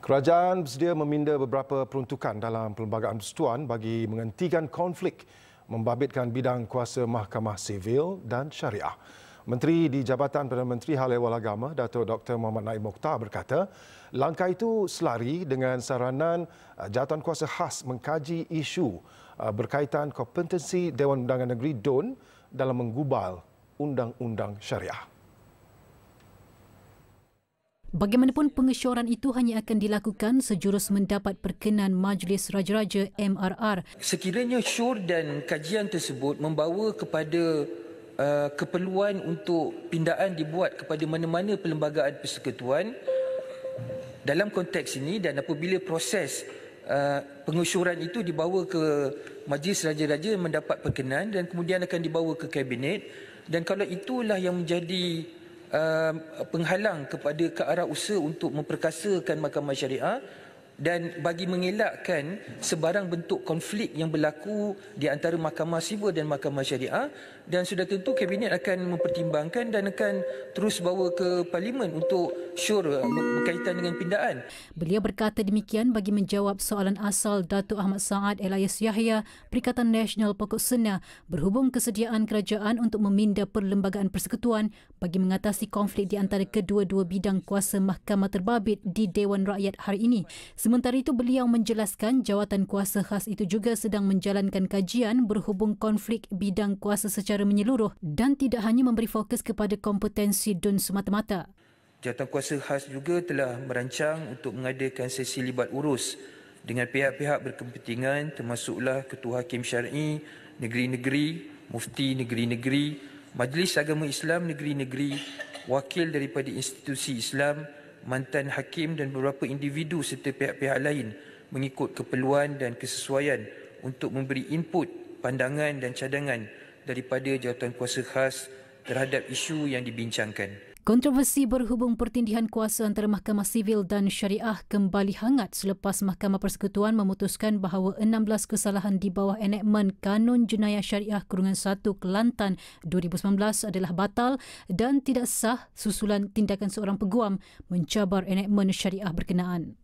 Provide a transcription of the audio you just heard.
Kerajaan bersedia meminda beberapa peruntukan dalam perlembagaan persetuan bagi menghentikan konflik membabitkan bidang kuasa mahkamah sivil dan syariah. Menteri di Jabatan Perdana Menteri Hal Ehwal Agama, Dato' Dr. Muhammad Naib Mokhtar berkata, langkah itu selari dengan saranan uh, jawatan kuasa khas mengkaji isu uh, berkaitan kompetensi Dewan Undangan Negeri DUN dalam menggubal undang-undang syariah. Bagaimanapun pengesyoran itu hanya akan dilakukan sejurus mendapat perkenan Majlis Raja-Raja MRR. Sekiranya syur dan kajian tersebut membawa kepada uh, keperluan untuk pindaan dibuat kepada mana-mana perlembagaan persekutuan dalam konteks ini dan apabila proses uh, pengesyoran itu dibawa ke Majlis Raja-Raja mendapat perkenan dan kemudian akan dibawa ke Kabinet dan kalau itulah yang menjadi Um, penghalang kepada ke arah usaha untuk memperkasakan mahkamah syariah dan bagi mengelakkan sebarang bentuk konflik yang berlaku di antara mahkamah sivil dan mahkamah syariah dan sudah tentu kabinet akan mempertimbangkan dan akan terus bawa ke parlimen untuk syura eh, berkaitan dengan pindaan. Beliau berkata demikian bagi menjawab soalan asal Datuk Ahmad Saad Elias Yahya, Perikatan Nasional Pokok Sena berhubung kesediaan kerajaan untuk meminda perlembagaan persekutuan bagi mengatasi konflik di antara kedua-dua bidang kuasa mahkamah terbabit di Dewan Rakyat hari ini. Sementara itu, beliau menjelaskan jawatan kuasa khas itu juga sedang menjalankan kajian berhubung konflik bidang kuasa secara menyeluruh dan tidak hanya memberi fokus kepada kompetensi DUN semata-mata. Jawatan kuasa khas juga telah merancang untuk mengadakan sesi libat urus dengan pihak-pihak berkepentingan termasuklah Ketua Hakim Syari, Negeri-Negeri, Mufti Negeri-Negeri, Majlis Agama Islam Negeri-Negeri, Wakil daripada Institusi Islam, mantan hakim dan beberapa individu serta pihak-pihak lain mengikut keperluan dan kesesuaian untuk memberi input, pandangan dan cadangan daripada jawatan kuasa khas terhadap isu yang dibincangkan. Kontroversi berhubung pertindihan kuasa antara Mahkamah Sivil dan Syariah kembali hangat selepas Mahkamah Persekutuan memutuskan bahawa 16 kesalahan di bawah enakmen Kanun Jenayah Syariah Kurungan 1 Kelantan 2019 adalah batal dan tidak sah susulan tindakan seorang peguam mencabar enakmen syariah berkenaan.